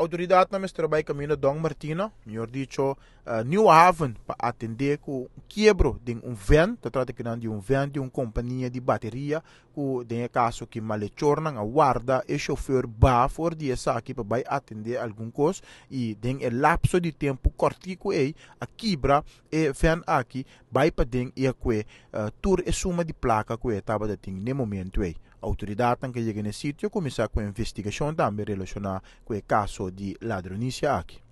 autoridade na mestre vai caminho Dom Martino, melhor dicho, a uh, New Haven, para atender com quebro de um vento, trata tratando de um vento, de uma companhia de bateria, que tem caso que malechornam a guarda e chofer ba de essa aqui para atender algum coisa e tem um lapso de tempo korti kwe a kibra e fen aki bai pa ding ia kwe uh, eh, tur e suma di plaka kwe taba da ting ne momento ei autoritaten ke yegene sitio komisa ku investigación tambe relaciona ku caso di ladronisia aki